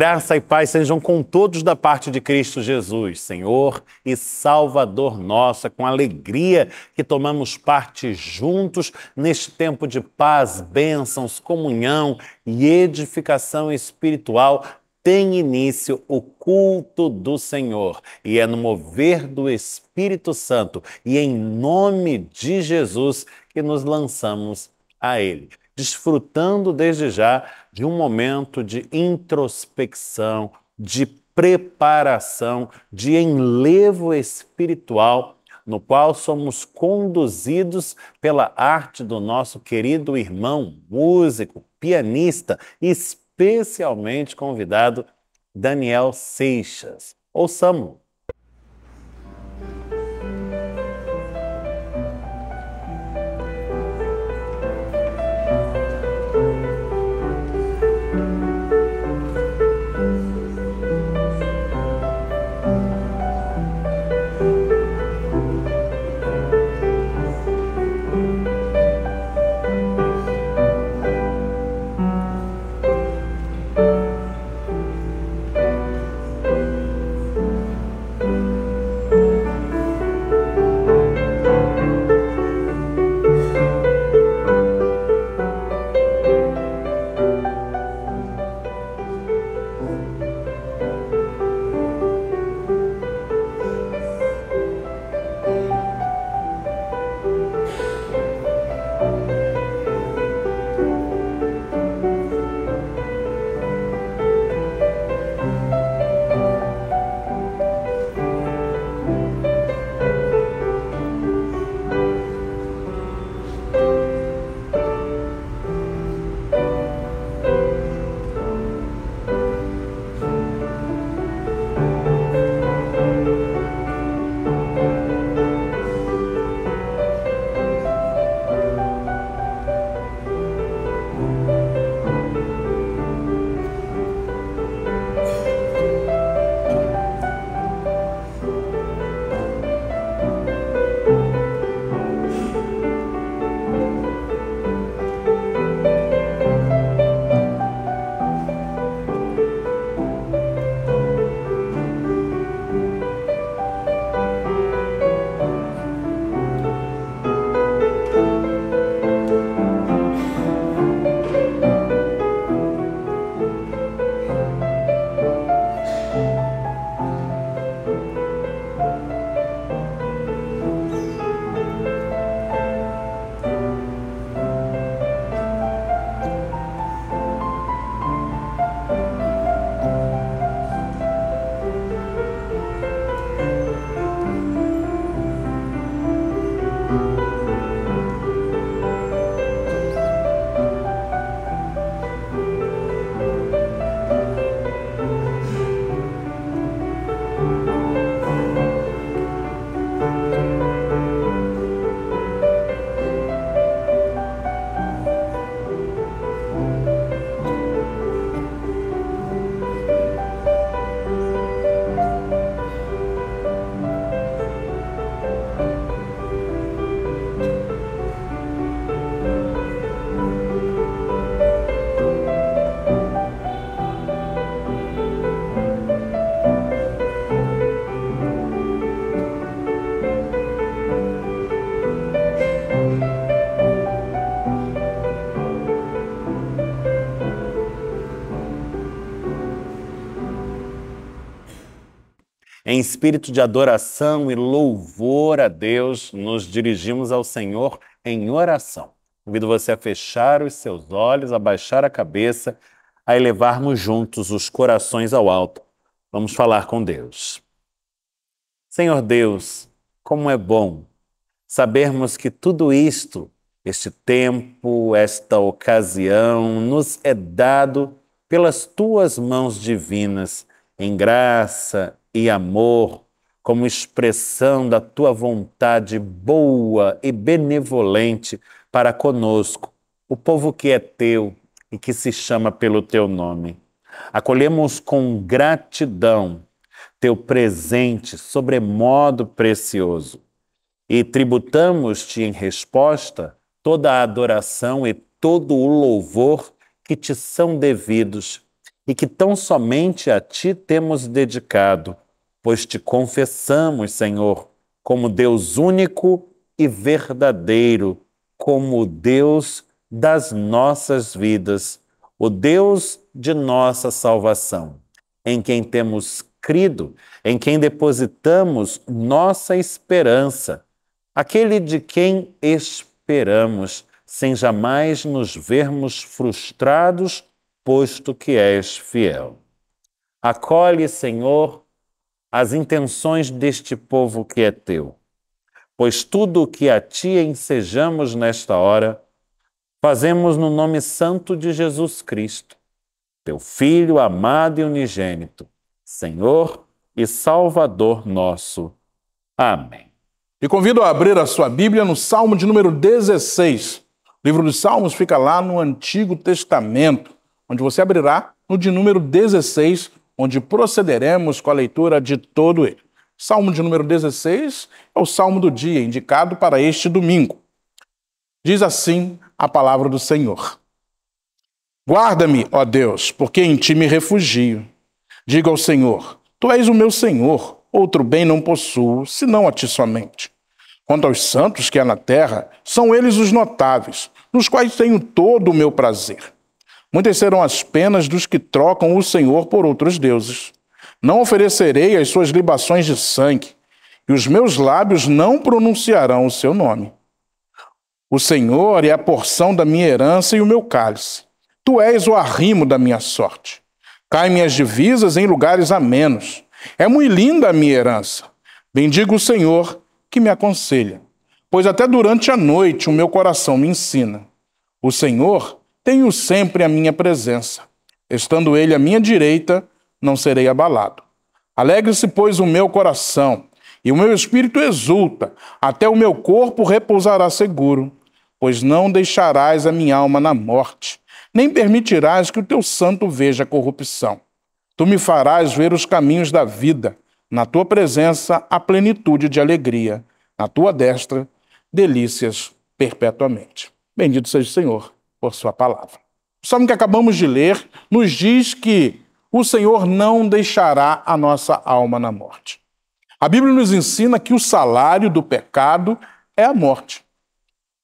Graça e paz sejam com todos da parte de Cristo Jesus, Senhor e Salvador nosso, é com alegria que tomamos parte juntos neste tempo de paz, bênçãos, comunhão e edificação espiritual. Tem início o culto do Senhor e é no mover do Espírito Santo e em nome de Jesus que nos lançamos a Ele, desfrutando desde já de um momento de introspecção, de preparação, de enlevo espiritual, no qual somos conduzidos pela arte do nosso querido irmão, músico, pianista, especialmente convidado Daniel Seixas. Ouçamos! Em espírito de adoração e louvor a Deus, nos dirigimos ao Senhor em oração. Convido você a fechar os seus olhos, a baixar a cabeça, a elevarmos juntos os corações ao alto. Vamos falar com Deus. Senhor Deus, como é bom sabermos que tudo isto, este tempo, esta ocasião, nos é dado pelas tuas mãos divinas, em graça, e amor como expressão da tua vontade boa e benevolente para conosco, o povo que é teu e que se chama pelo teu nome. Acolhemos com gratidão teu presente sobremodo precioso e tributamos-te em resposta toda a adoração e todo o louvor que te são devidos e que tão somente a ti temos dedicado, pois te confessamos, Senhor, como Deus único e verdadeiro, como o Deus das nossas vidas, o Deus de nossa salvação, em quem temos crido, em quem depositamos nossa esperança, aquele de quem esperamos, sem jamais nos vermos frustrados posto que és fiel. Acolhe, Senhor, as intenções deste povo que é teu, pois tudo o que a ti ensejamos nesta hora, fazemos no nome santo de Jesus Cristo, teu Filho amado e unigênito, Senhor e Salvador nosso. Amém. E convido a abrir a sua Bíblia no Salmo de número 16. O livro dos Salmos fica lá no Antigo Testamento onde você abrirá no de número 16, onde procederemos com a leitura de todo ele. Salmo de número 16 é o salmo do dia, indicado para este domingo. Diz assim a palavra do Senhor: Guarda-me, ó Deus, porque em ti me refugio. Diga ao Senhor: Tu és o meu Senhor, outro bem não possuo, senão a ti somente. Quanto aos santos que há na terra, são eles os notáveis, nos quais tenho todo o meu prazer. Muitas serão as penas dos que trocam o Senhor por outros deuses. Não oferecerei as suas libações de sangue, e os meus lábios não pronunciarão o seu nome. O Senhor é a porção da minha herança e o meu cálice. Tu és o arrimo da minha sorte. Caem minhas divisas em lugares amenos. É muito linda a minha herança. Bendigo o Senhor que me aconselha, pois até durante a noite o meu coração me ensina. O Senhor tenho sempre a minha presença. Estando ele à minha direita, não serei abalado. Alegre-se, pois, o meu coração, e o meu espírito exulta, até o meu corpo repousará seguro, pois não deixarás a minha alma na morte, nem permitirás que o teu santo veja a corrupção. Tu me farás ver os caminhos da vida, na tua presença a plenitude de alegria, na tua destra delícias perpetuamente. Bendito seja o Senhor por sua palavra. O salmo que acabamos de ler nos diz que o Senhor não deixará a nossa alma na morte. A Bíblia nos ensina que o salário do pecado é a morte.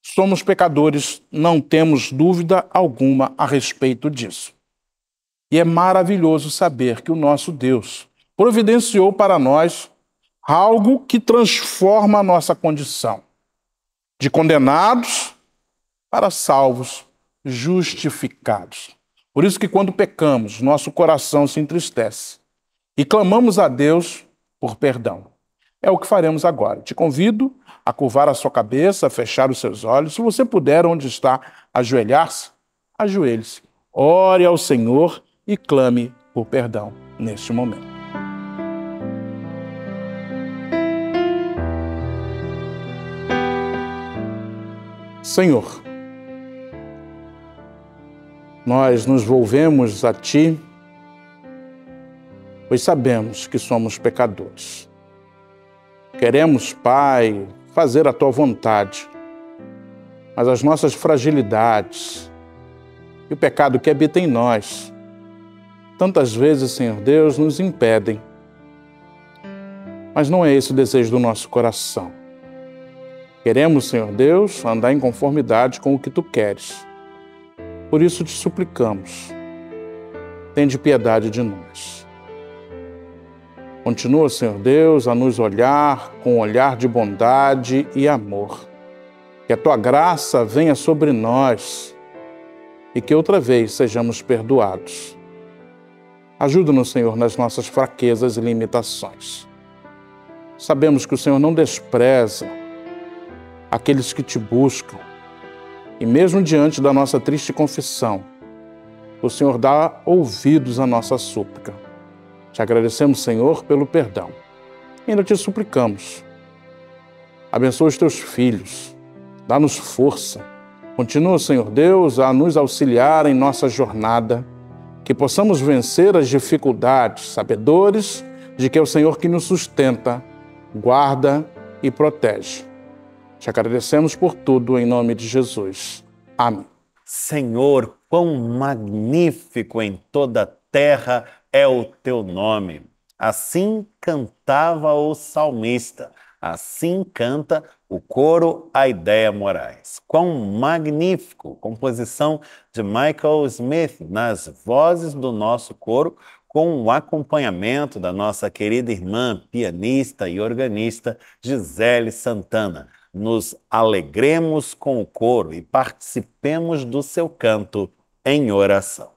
Somos pecadores, não temos dúvida alguma a respeito disso. E é maravilhoso saber que o nosso Deus providenciou para nós algo que transforma a nossa condição de condenados para salvos justificados. Por isso que quando pecamos, nosso coração se entristece e clamamos a Deus por perdão. É o que faremos agora. Te convido a curvar a sua cabeça, a fechar os seus olhos. Se você puder, onde está, ajoelhar-se, ajoelhe-se. Ore ao Senhor e clame por perdão neste momento. Senhor, nós nos volvemos a Ti, pois sabemos que somos pecadores. Queremos, Pai, fazer a Tua vontade, mas as nossas fragilidades e o pecado que habita em nós, tantas vezes, Senhor Deus, nos impedem. Mas não é esse o desejo do nosso coração. Queremos, Senhor Deus, andar em conformidade com o que Tu queres por isso te suplicamos, tende piedade de nós. Continua, Senhor Deus, a nos olhar com um olhar de bondade e amor. Que a tua graça venha sobre nós e que outra vez sejamos perdoados. Ajuda-nos, Senhor, nas nossas fraquezas e limitações. Sabemos que o Senhor não despreza aqueles que te buscam, e mesmo diante da nossa triste confissão, o Senhor dá ouvidos à nossa súplica. Te agradecemos, Senhor, pelo perdão. E ainda te suplicamos. Abençoa os teus filhos, dá-nos força. Continua, Senhor Deus, a nos auxiliar em nossa jornada, que possamos vencer as dificuldades, sabedores de que é o Senhor que nos sustenta, guarda e protege. Te agradecemos por tudo, em nome de Jesus. Amém. Senhor, quão magnífico em toda a terra é o teu nome. Assim cantava o salmista, assim canta o coro A Ideia Moraes. Quão magnífico! Composição de Michael Smith nas vozes do nosso coro, com o acompanhamento da nossa querida irmã, pianista e organista Gisele Santana nos alegremos com o coro e participemos do seu canto em oração.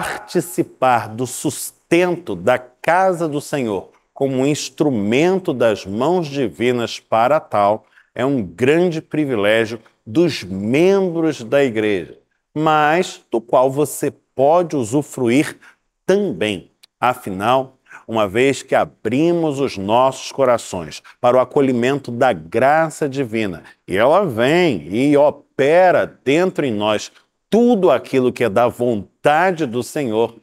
participar do sustento da casa do Senhor como instrumento das mãos divinas para tal é um grande privilégio dos membros da igreja, mas do qual você pode usufruir também. Afinal, uma vez que abrimos os nossos corações para o acolhimento da graça divina, e ela vem e opera dentro em nós tudo aquilo que é da vontade do Senhor,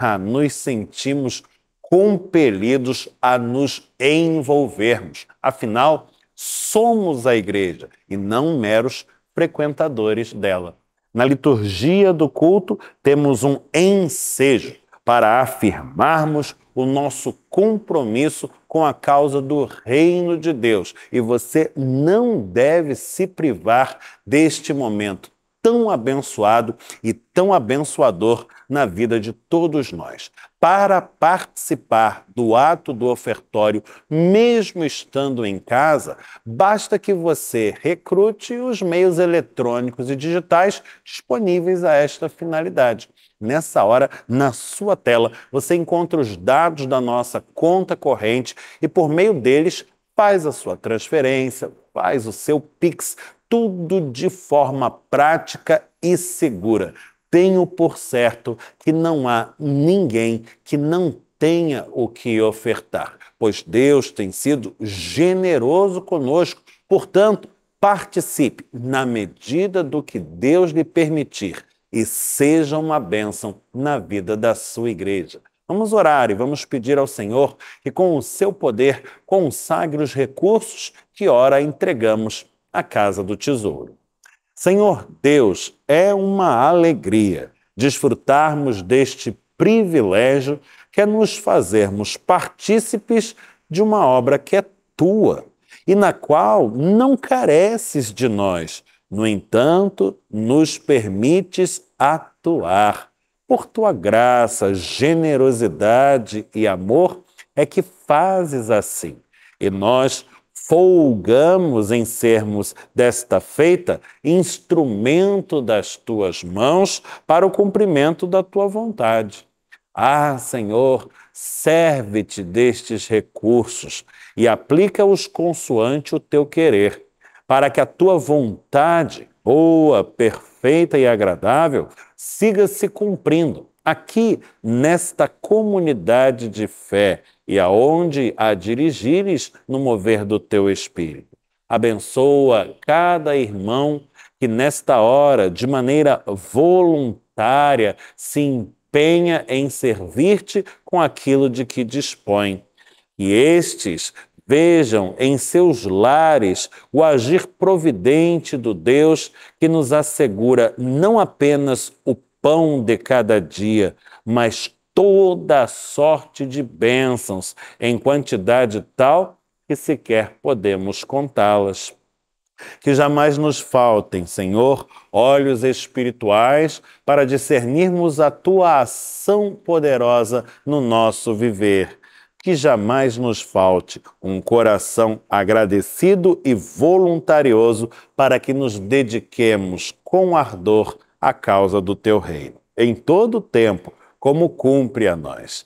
ah, nos sentimos compelidos a nos envolvermos. Afinal, somos a igreja e não meros frequentadores dela. Na liturgia do culto, temos um ensejo para afirmarmos o nosso compromisso com a causa do reino de Deus. E você não deve se privar deste momento tão abençoado e tão abençoador na vida de todos nós. Para participar do ato do ofertório, mesmo estando em casa, basta que você recrute os meios eletrônicos e digitais disponíveis a esta finalidade. Nessa hora, na sua tela, você encontra os dados da nossa conta corrente e, por meio deles, faz a sua transferência, faz o seu Pix, tudo de forma prática e segura. Tenho por certo que não há ninguém que não tenha o que ofertar, pois Deus tem sido generoso conosco. Portanto, participe na medida do que Deus lhe permitir e seja uma bênção na vida da sua igreja. Vamos orar e vamos pedir ao Senhor que, com o seu poder, consagre os recursos que ora entregamos a casa do tesouro. Senhor Deus, é uma alegria desfrutarmos deste privilégio que é nos fazermos partícipes de uma obra que é tua e na qual não careces de nós. No entanto, nos permites atuar. Por tua graça, generosidade e amor é que fazes assim. E nós folgamos em sermos desta feita instrumento das tuas mãos para o cumprimento da tua vontade. Ah, Senhor, serve-te destes recursos e aplica-os consoante o teu querer, para que a tua vontade, boa, perfeita e agradável, siga se cumprindo aqui nesta comunidade de fé e aonde a dirigires no mover do teu espírito. Abençoa cada irmão que nesta hora, de maneira voluntária, se empenha em servir-te com aquilo de que dispõe. E estes vejam em seus lares o agir providente do Deus que nos assegura não apenas o pão de cada dia, mas toda sorte de bênçãos, em quantidade tal que sequer podemos contá-las. Que jamais nos faltem, Senhor, olhos espirituais para discernirmos a tua ação poderosa no nosso viver. Que jamais nos falte um coração agradecido e voluntarioso para que nos dediquemos com ardor à causa do teu reino. Em todo o tempo, como cumpre a nós.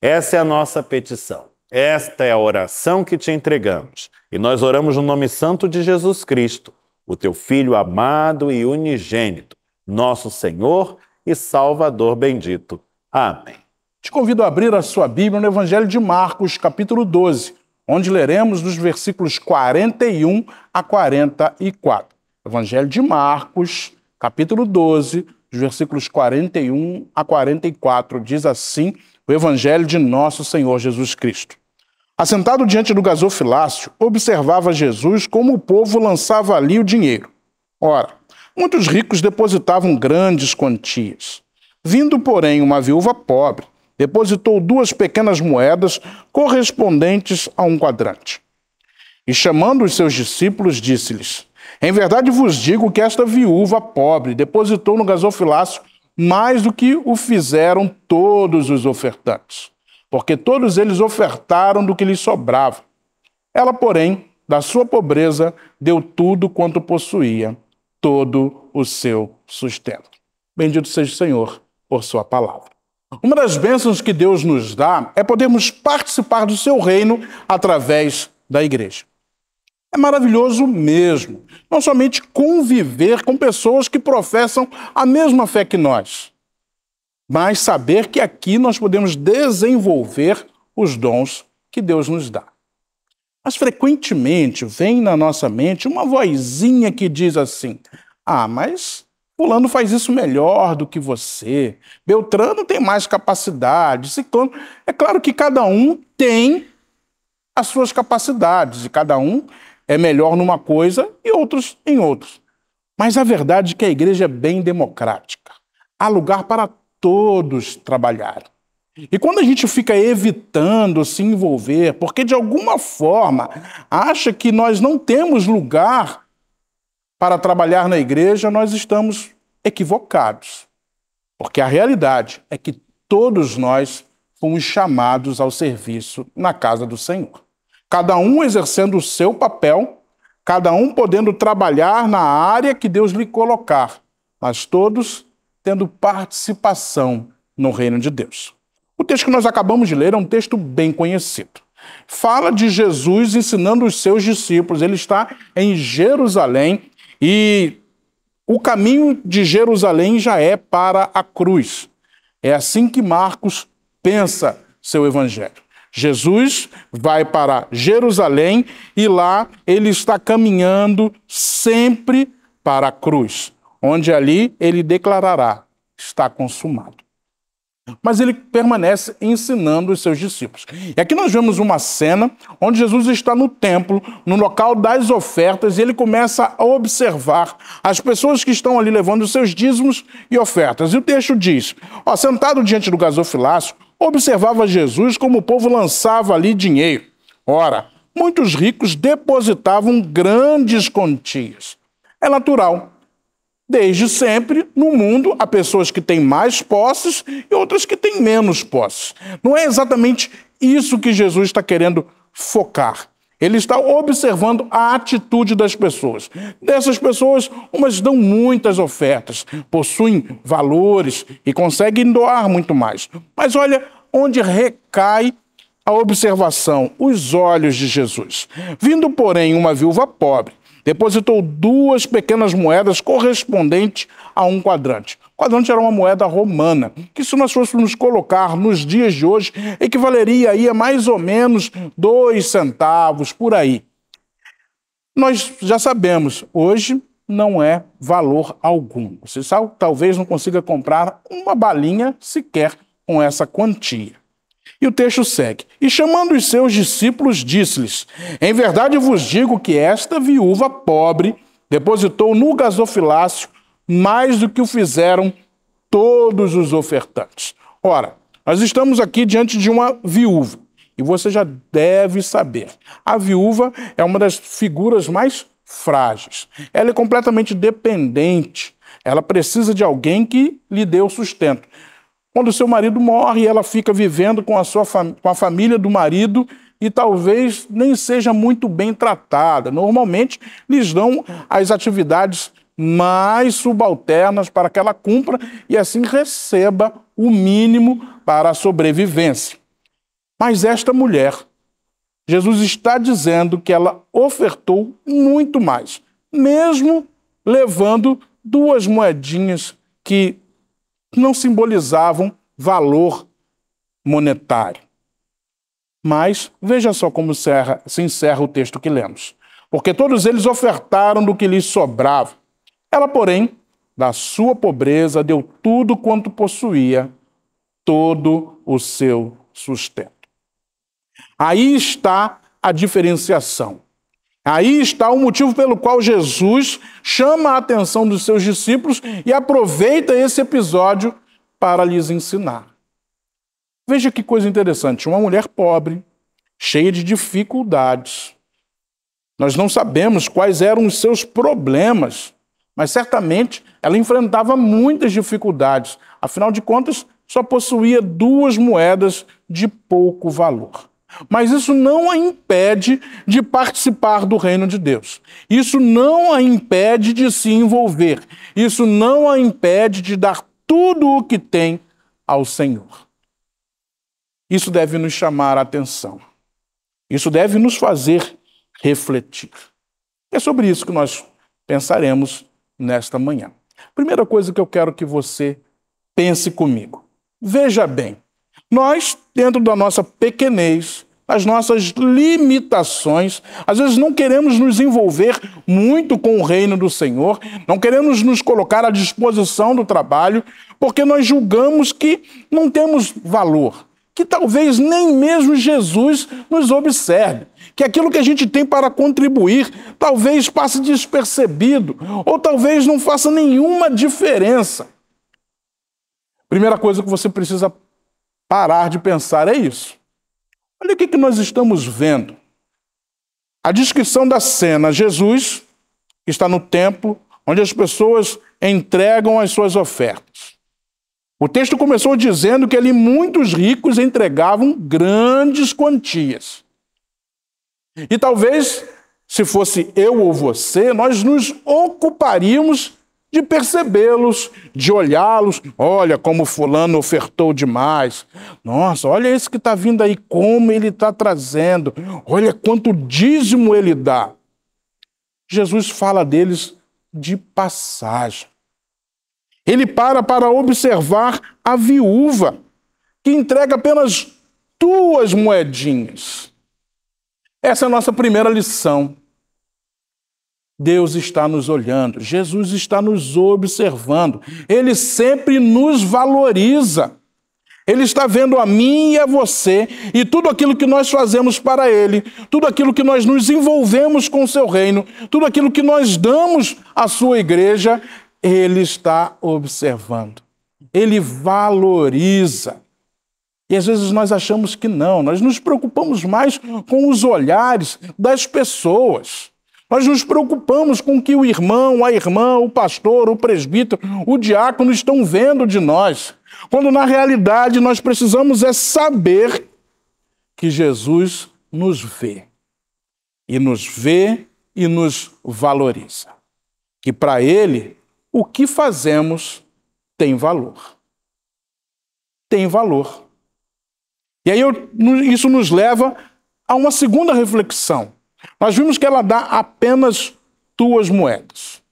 Essa é a nossa petição. Esta é a oração que te entregamos. E nós oramos no nome santo de Jesus Cristo, o teu filho amado e unigênito, nosso Senhor e Salvador bendito. Amém. Te convido a abrir a sua Bíblia no Evangelho de Marcos, capítulo 12, onde leremos dos versículos 41 a 44. Evangelho de Marcos, capítulo 12, dos versículos 41 a 44, diz assim o Evangelho de nosso Senhor Jesus Cristo. Assentado diante do gasofilácio, observava Jesus como o povo lançava ali o dinheiro. Ora, muitos ricos depositavam grandes quantias. Vindo, porém, uma viúva pobre, depositou duas pequenas moedas correspondentes a um quadrante. E chamando os seus discípulos, disse-lhes: em verdade vos digo que esta viúva pobre depositou no gasofilácio mais do que o fizeram todos os ofertantes, porque todos eles ofertaram do que lhes sobrava. Ela, porém, da sua pobreza, deu tudo quanto possuía, todo o seu sustento. Bendito seja o Senhor por sua palavra. Uma das bênçãos que Deus nos dá é podermos participar do seu reino através da igreja. É maravilhoso mesmo. Não somente conviver com pessoas que professam a mesma fé que nós, mas saber que aqui nós podemos desenvolver os dons que Deus nos dá. Mas frequentemente vem na nossa mente uma vozinha que diz assim: Ah, mas Fulano faz isso melhor do que você, Beltrano tem mais capacidade, Ciclano. É claro que cada um tem as suas capacidades e cada um é melhor numa coisa e outros em outros. Mas a verdade é que a igreja é bem democrática. Há lugar para todos trabalharem. E quando a gente fica evitando se envolver, porque de alguma forma acha que nós não temos lugar para trabalhar na igreja, nós estamos equivocados. Porque a realidade é que todos nós fomos chamados ao serviço na casa do Senhor cada um exercendo o seu papel, cada um podendo trabalhar na área que Deus lhe colocar, mas todos tendo participação no reino de Deus. O texto que nós acabamos de ler é um texto bem conhecido. Fala de Jesus ensinando os seus discípulos. Ele está em Jerusalém e o caminho de Jerusalém já é para a cruz. É assim que Marcos pensa seu evangelho. Jesus vai para Jerusalém e lá ele está caminhando sempre para a cruz, onde ali ele declarará: está consumado. Mas ele permanece ensinando os seus discípulos. E aqui nós vemos uma cena onde Jesus está no templo, no local das ofertas, e ele começa a observar as pessoas que estão ali levando os seus dízimos e ofertas. E o texto diz: ó, sentado diante do gasofilácio, observava Jesus como o povo lançava ali dinheiro. Ora, muitos ricos depositavam grandes quantias. É natural. Desde sempre, no mundo, há pessoas que têm mais posses e outras que têm menos posses. Não é exatamente isso que Jesus está querendo focar. Ele está observando a atitude das pessoas. Dessas pessoas, umas dão muitas ofertas, possuem valores e conseguem doar muito mais. Mas olha onde recai a observação, os olhos de Jesus. Vindo, porém, uma viúva pobre depositou duas pequenas moedas correspondentes a um quadrante. O quadrante era uma moeda romana, que se nós fôssemos colocar nos dias de hoje, equivaleria aí a mais ou menos dois centavos por aí. Nós já sabemos, hoje não é valor algum. Você sabe, talvez não consiga comprar uma balinha sequer com essa quantia. E o texto segue: E chamando os seus discípulos, disse-lhes: Em verdade vos digo que esta viúva pobre depositou no gasofilácio mais do que o fizeram todos os ofertantes. Ora, nós estamos aqui diante de uma viúva. E você já deve saber: a viúva é uma das figuras mais frágeis. Ela é completamente dependente. Ela precisa de alguém que lhe dê o sustento. Quando o seu marido morre, ela fica vivendo com a, sua com a família do marido e talvez nem seja muito bem tratada. Normalmente, lhes dão as atividades mais subalternas para que ela cumpra e assim receba o mínimo para a sobrevivência. Mas esta mulher, Jesus está dizendo que ela ofertou muito mais, mesmo levando duas moedinhas que não simbolizavam valor monetário. Mas veja só como se encerra, se encerra o texto que lemos. Porque todos eles ofertaram do que lhes sobrava. Ela, porém, da sua pobreza, deu tudo quanto possuía, todo o seu sustento. Aí está a diferenciação. Aí está o motivo pelo qual Jesus chama a atenção dos seus discípulos e aproveita esse episódio para lhes ensinar. Veja que coisa interessante: uma mulher pobre, cheia de dificuldades. Nós não sabemos quais eram os seus problemas, mas certamente ela enfrentava muitas dificuldades. Afinal de contas, só possuía duas moedas de pouco valor. Mas isso não a impede de participar do reino de Deus. Isso não a impede de se envolver. Isso não a impede de dar tudo o que tem ao Senhor. Isso deve nos chamar a atenção. Isso deve nos fazer refletir. É sobre isso que nós pensaremos nesta manhã. Primeira coisa que eu quero que você pense comigo. Veja bem, nós dentro da nossa pequenez, as nossas limitações. Às vezes não queremos nos envolver muito com o reino do Senhor, não queremos nos colocar à disposição do trabalho, porque nós julgamos que não temos valor, que talvez nem mesmo Jesus nos observe, que aquilo que a gente tem para contribuir talvez passe despercebido, ou talvez não faça nenhuma diferença. Primeira coisa que você precisa parar de pensar é isso. Olha o que, que nós estamos vendo. A descrição da cena: Jesus está no templo, onde as pessoas entregam as suas ofertas. O texto começou dizendo que ali muitos ricos entregavam grandes quantias. E talvez, se fosse eu ou você, nós nos ocuparíamos de percebê-los, de olhá-los. Olha como fulano ofertou demais. Nossa, olha esse que está vindo aí, como ele está trazendo. Olha quanto dízimo ele dá. Jesus fala deles de passagem. Ele para para observar a viúva, que entrega apenas duas moedinhas. Essa é a nossa primeira lição. Deus está nos olhando, Jesus está nos observando, Ele sempre nos valoriza. Ele está vendo a mim e a você e tudo aquilo que nós fazemos para Ele, tudo aquilo que nós nos envolvemos com o Seu reino, tudo aquilo que nós damos à Sua igreja, Ele está observando. Ele valoriza. E às vezes nós achamos que não, nós nos preocupamos mais com os olhares das pessoas. Nós nos preocupamos com o que o irmão, a irmã, o pastor, o presbítero, o diácono estão vendo de nós, quando na realidade nós precisamos é saber que Jesus nos vê. E nos vê e nos valoriza. Que para Ele, o que fazemos tem valor. Tem valor. E aí eu, isso nos leva a uma segunda reflexão. Nós vimos que ela dá apenas duas moedas.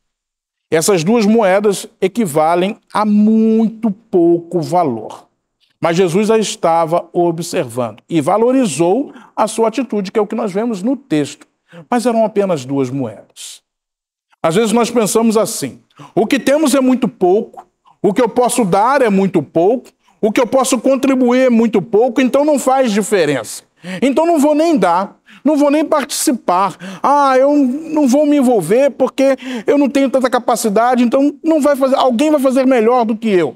Essas duas moedas equivalem a muito pouco valor. Mas Jesus a estava observando e valorizou a sua atitude, que é o que nós vemos no texto. Mas eram apenas duas moedas. Às vezes nós pensamos assim: o que temos é muito pouco, o que eu posso dar é muito pouco, o que eu posso contribuir é muito pouco, então não faz diferença. Então não vou nem dar, não vou nem participar. Ah, eu não vou me envolver porque eu não tenho tanta capacidade, então não vai fazer, alguém vai fazer melhor do que eu.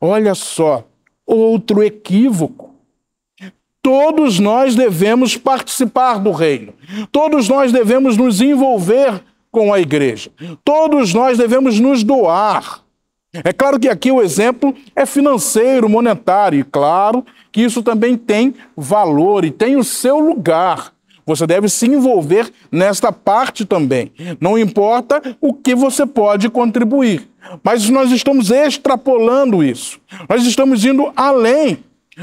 Olha só, outro equívoco. Todos nós devemos participar do reino. Todos nós devemos nos envolver com a igreja. Todos nós devemos nos doar. É claro que aqui o exemplo é financeiro, monetário, e claro que isso também tem valor e tem o seu lugar. Você deve se envolver nesta parte também. Não importa o que você pode contribuir. Mas nós estamos extrapolando isso. Nós estamos indo além.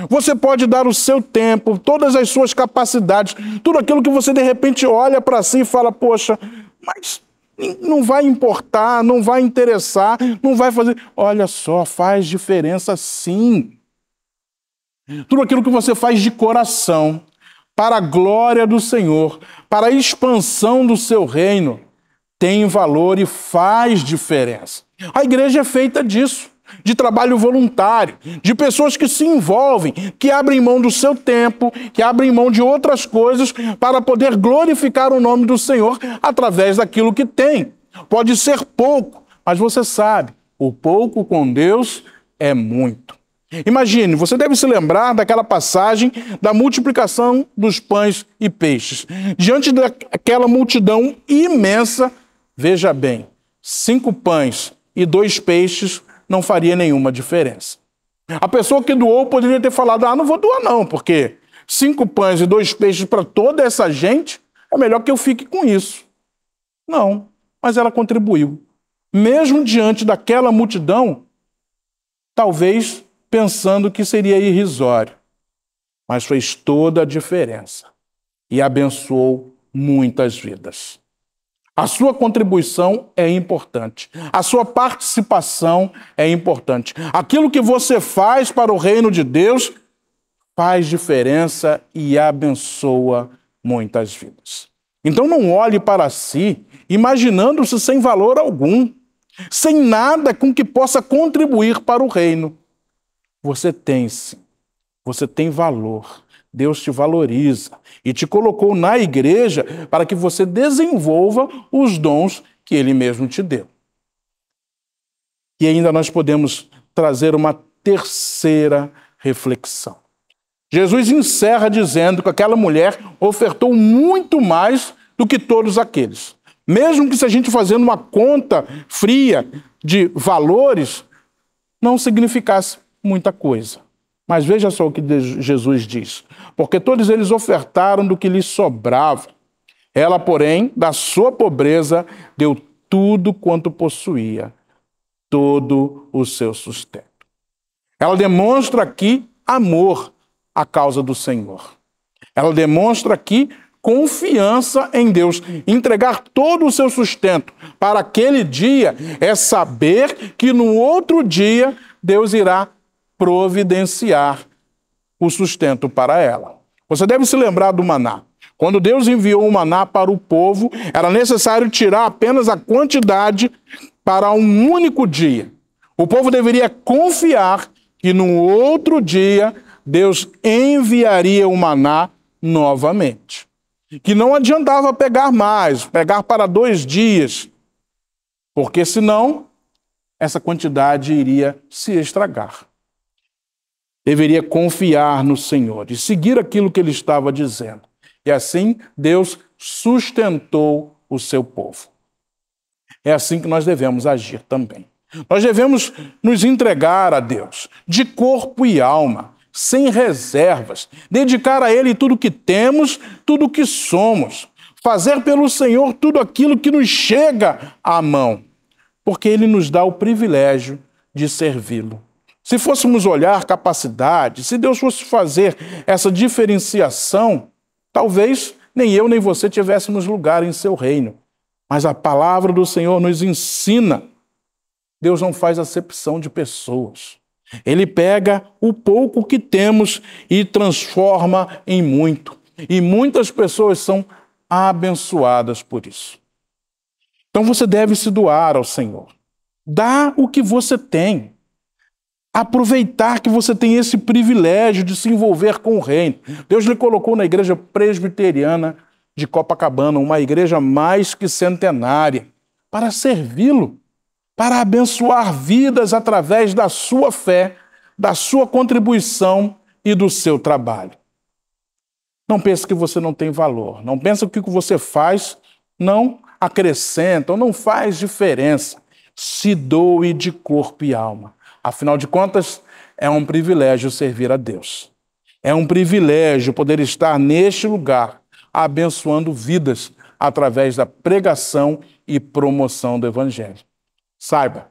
Você pode dar o seu tempo, todas as suas capacidades, tudo aquilo que você de repente olha para si e fala: poxa, mas não vai importar, não vai interessar, não vai fazer. Olha só, faz diferença sim. Tudo aquilo que você faz de coração, para a glória do Senhor, para a expansão do seu reino, tem valor e faz diferença. A igreja é feita disso, de trabalho voluntário, de pessoas que se envolvem, que abrem mão do seu tempo, que abrem mão de outras coisas para poder glorificar o nome do Senhor através daquilo que tem. Pode ser pouco, mas você sabe, o pouco com Deus é muito. Imagine, você deve se lembrar daquela passagem da multiplicação dos pães e peixes. Diante daquela multidão imensa, veja bem, cinco pães e dois peixes não faria nenhuma diferença. A pessoa que doou poderia ter falado: ah, não vou doar, não, porque cinco pães e dois peixes para toda essa gente, é melhor que eu fique com isso. Não, mas ela contribuiu. Mesmo diante daquela multidão, talvez pensando que seria irrisório. Mas fez toda a diferença e abençoou muitas vidas. A sua contribuição é importante. A sua participação é importante. Aquilo que você faz para o reino de Deus faz diferença e abençoa muitas vidas. Então não olhe para si imaginando-se sem valor algum, sem nada com que possa contribuir para o reino. Você tem sim. Você tem valor. Deus te valoriza e te colocou na igreja para que você desenvolva os dons que ele mesmo te deu. E ainda nós podemos trazer uma terceira reflexão. Jesus encerra dizendo que aquela mulher ofertou muito mais do que todos aqueles. Mesmo que se a gente fazendo uma conta fria de valores, não significasse muita coisa. Mas veja só o que Jesus diz: porque todos eles ofertaram do que lhes sobrava. Ela, porém, da sua pobreza, deu tudo quanto possuía, todo o seu sustento. Ela demonstra aqui amor à causa do Senhor. Ela demonstra aqui confiança em Deus. Entregar todo o seu sustento para aquele dia é saber que no outro dia Deus irá providenciar o sustento para ela. Você deve se lembrar do maná. Quando Deus enviou o maná para o povo, era necessário tirar apenas a quantidade para um único dia. O povo deveria confiar que no outro dia Deus enviaria o maná novamente. Que não adiantava pegar mais, pegar para dois dias, porque senão essa quantidade iria se estragar deveria confiar no Senhor e seguir aquilo que ele estava dizendo. E assim Deus sustentou o seu povo. É assim que nós devemos agir também. Nós devemos nos entregar a Deus de corpo e alma, sem reservas, dedicar a Ele tudo o que temos, tudo o que somos, fazer pelo Senhor tudo aquilo que nos chega à mão, porque Ele nos dá o privilégio de servi-lo se fôssemos olhar capacidade, se Deus fosse fazer essa diferenciação, talvez nem eu nem você tivéssemos lugar em seu reino. Mas a palavra do Senhor nos ensina. Deus não faz acepção de pessoas. Ele pega o pouco que temos e transforma em muito. E muitas pessoas são abençoadas por isso. Então você deve se doar ao Senhor. Dá o que você tem aproveitar que você tem esse privilégio de se envolver com o reino. Deus lhe colocou na igreja presbiteriana de Copacabana, uma igreja mais que centenária, para servi-lo, para abençoar vidas através da sua fé, da sua contribuição e do seu trabalho. Não pense que você não tem valor, não pense que o que você faz não acrescenta ou não faz diferença. Se doe de corpo e alma Afinal de contas, é um privilégio servir a Deus. É um privilégio poder estar neste lugar, abençoando vidas através da pregação e promoção do Evangelho. Saiba,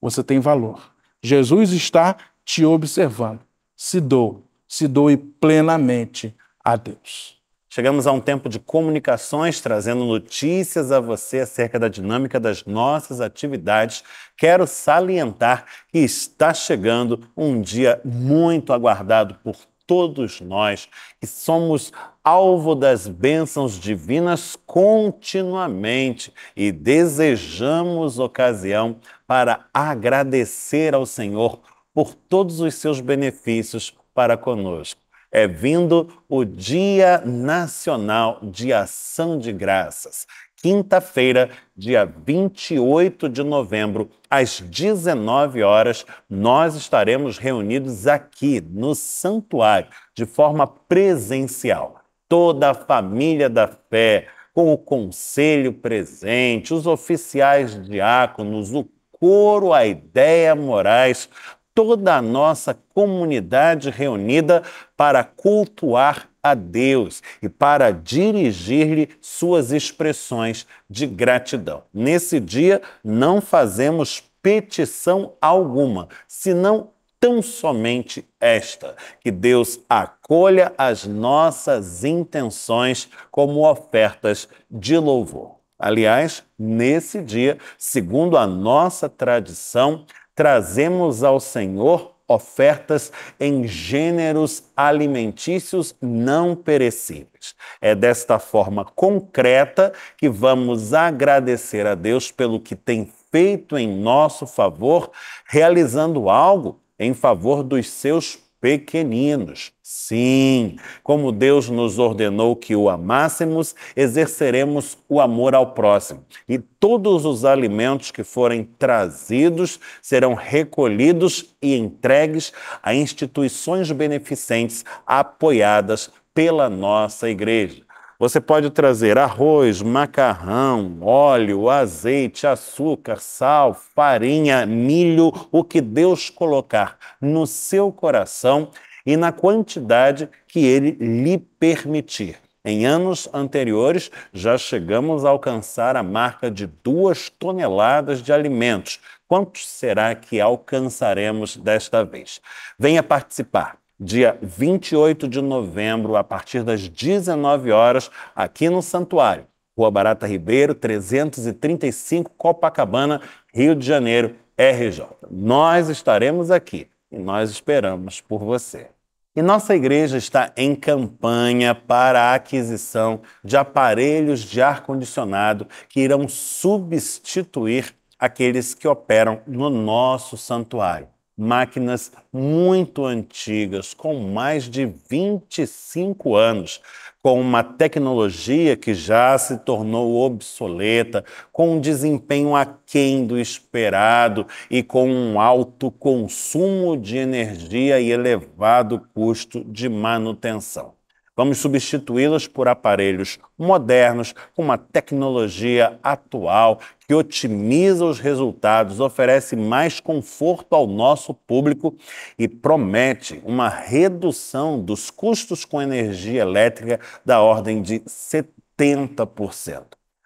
você tem valor. Jesus está te observando. Se doe, se doe plenamente a Deus. Chegamos a um tempo de comunicações trazendo notícias a você acerca da dinâmica das nossas atividades. Quero salientar que está chegando um dia muito aguardado por todos nós que somos alvo das bênçãos divinas continuamente e desejamos ocasião para agradecer ao Senhor por todos os seus benefícios para conosco é vindo o Dia Nacional de Ação de Graças. Quinta-feira, dia 28 de novembro, às 19 horas, nós estaremos reunidos aqui no Santuário, de forma presencial. Toda a família da fé, com o conselho presente, os oficiais diáconos, o coro, a ideia Moraes, toda a nossa comunidade reunida para cultuar a Deus e para dirigir-lhe suas expressões de gratidão. Nesse dia, não fazemos petição alguma, senão tão somente esta: que Deus acolha as nossas intenções como ofertas de louvor. Aliás, nesse dia, segundo a nossa tradição, trazemos ao Senhor ofertas em gêneros alimentícios não perecíveis. É desta forma concreta que vamos agradecer a Deus pelo que tem feito em nosso favor, realizando algo em favor dos seus pequeninos. Sim, como Deus nos ordenou que o amássemos, exerceremos o amor ao próximo. E todos os alimentos que forem trazidos serão recolhidos e entregues a instituições beneficentes apoiadas pela nossa igreja. Você pode trazer arroz, macarrão, óleo, azeite, açúcar, sal, farinha, milho, o que Deus colocar no seu coração e na quantidade que ele lhe permitir. Em anos anteriores, já chegamos a alcançar a marca de duas toneladas de alimentos. Quantos será que alcançaremos desta vez? Venha participar dia 28 de novembro, a partir das 19 horas, aqui no Santuário, Rua Barata Ribeiro, 335 Copacabana, Rio de Janeiro, RJ. Nós estaremos aqui e nós esperamos por você. E nossa igreja está em campanha para a aquisição de aparelhos de ar-condicionado que irão substituir aqueles que operam no nosso santuário máquinas muito antigas, com mais de 25 anos, com uma tecnologia que já se tornou obsoleta, com um desempenho aquém do esperado e com um alto consumo de energia e elevado custo de manutenção. Vamos substituí-los por aparelhos modernos, com uma tecnologia atual que otimiza os resultados, oferece mais conforto ao nosso público e promete uma redução dos custos com energia elétrica da ordem de 70%.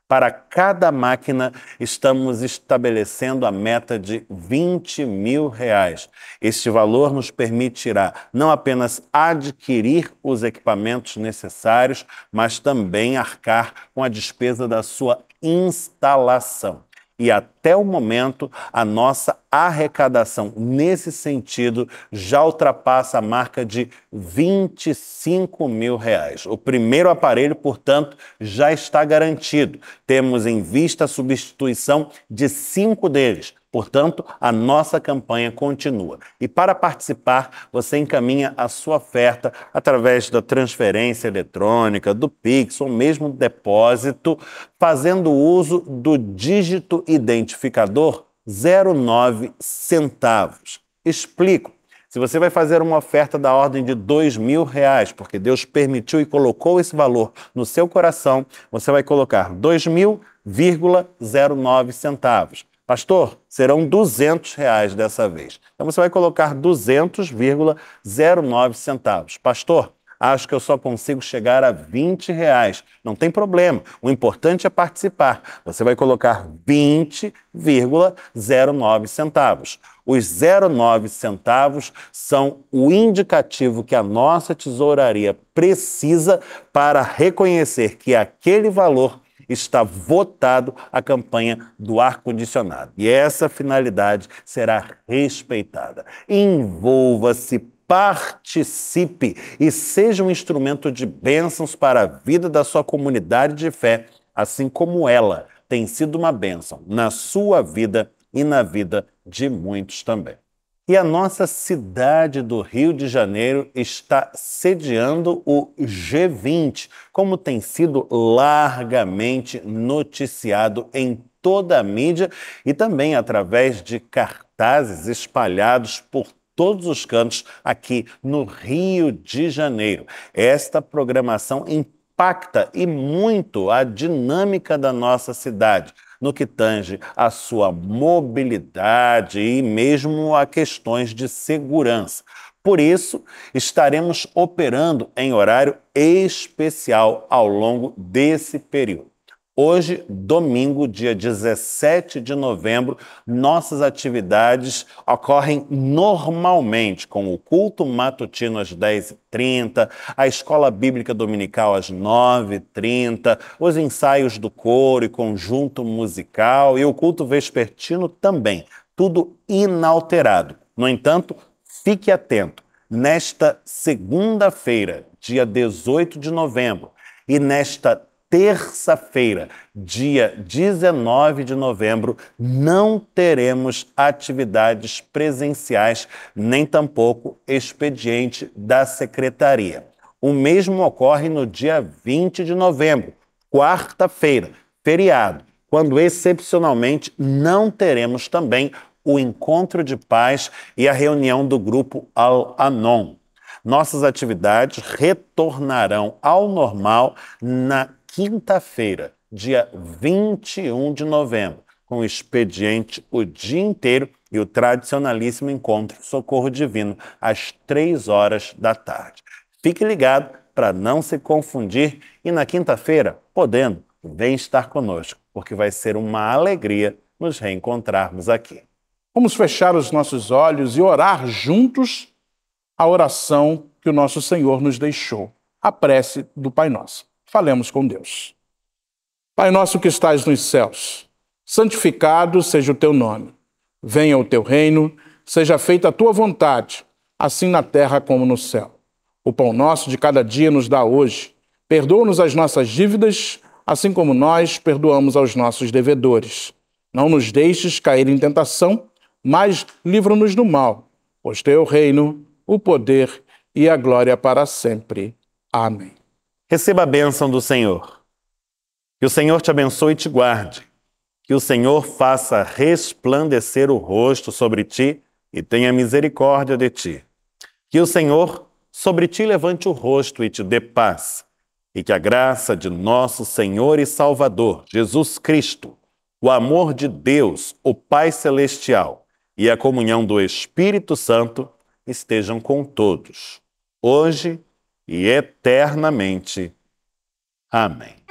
Para cada máquina, estamos estabelecendo a meta de 20 mil reais. Este valor nos permitirá não apenas adquirir os equipamentos necessários, mas também arcar com a despesa da sua instalação e até o momento a nossa arrecadação nesse sentido já ultrapassa a marca de 25 mil reais. O primeiro aparelho, portanto, já está garantido. Temos em vista a substituição de cinco deles, Portanto, a nossa campanha continua. E para participar, você encaminha a sua oferta através da transferência eletrônica, do Pix ou mesmo depósito, fazendo uso do dígito identificador 09 centavos. Explico. Se você vai fazer uma oferta da ordem de dois mil reais, porque Deus permitiu e colocou esse valor no seu coração, você vai colocar dois mil, centavos. Pastor, serão 200 reais dessa vez. Então você vai colocar 200,09 centavos. Pastor, acho que eu só consigo chegar a 20 reais. Não tem problema, o importante é participar. Você vai colocar 20,09 centavos. Os 0,9 centavos são o indicativo que a nossa tesouraria precisa para reconhecer que aquele valor está votado a campanha do ar-condicionado. E essa finalidade será respeitada. Envolva-se participe e seja um instrumento de bênçãos para a vida da sua comunidade de fé, assim como ela tem sido uma bênção na sua vida e na vida de muitos também. E a nossa cidade do Rio de Janeiro está sediando o G20, como tem sido largamente noticiado em toda a mídia e também através de cartazes espalhados por todos os cantos aqui no Rio de Janeiro. Esta programação impacta e muito a dinâmica da nossa cidade no que tange à sua mobilidade e mesmo a questões de segurança. Por isso, estaremos operando em horário especial ao longo desse período. Hoje, domingo, dia 17 de novembro, nossas atividades ocorrem normalmente, com o culto matutino às 10h30, a escola bíblica dominical às 9h30, os ensaios do coro e conjunto musical e o culto vespertino também, tudo inalterado. No entanto, fique atento, nesta segunda-feira, dia 18 de novembro, e nesta terça-feira, dia 19 de novembro, não teremos atividades presenciais, nem tampouco expediente da secretaria. O mesmo ocorre no dia 20 de novembro, quarta-feira, feriado, quando excepcionalmente não teremos também o encontro de paz e a reunião do grupo Al-Anon. Nossas atividades retornarão ao normal na quinta-feira, dia 21 de novembro, com expediente o dia inteiro e o tradicionalíssimo encontro Socorro Divino, às 3 horas da tarde. Fique ligado para não se confundir e na quinta-feira, podendo, vem estar conosco, porque vai ser uma alegria nos reencontrarmos aqui. Vamos fechar os nossos olhos e orar juntos a oração que o nosso Senhor nos deixou, a prece do Pai Nosso falemos com Deus. Pai nosso que estais nos céus, santificado seja o teu nome. Venha o teu reino, seja feita a tua vontade, assim na terra como no céu. O pão nosso de cada dia nos dá hoje. Perdoa-nos as nossas dívidas, assim como nós perdoamos aos nossos devedores. Não nos deixes cair em tentação, mas livra-nos do mal, pois teu reino, o poder e a glória para sempre. Amém receba a bênção do Senhor. Que o Senhor te abençoe e te guarde. Que o Senhor faça resplandecer o rosto sobre ti e tenha misericórdia de ti. Que o Senhor sobre ti levante o rosto e te dê paz. E que a graça de nosso Senhor e Salvador, Jesus Cristo, o amor de Deus, o Pai Celestial e a comunhão do Espírito Santo estejam com todos, hoje e eternamente. Amém.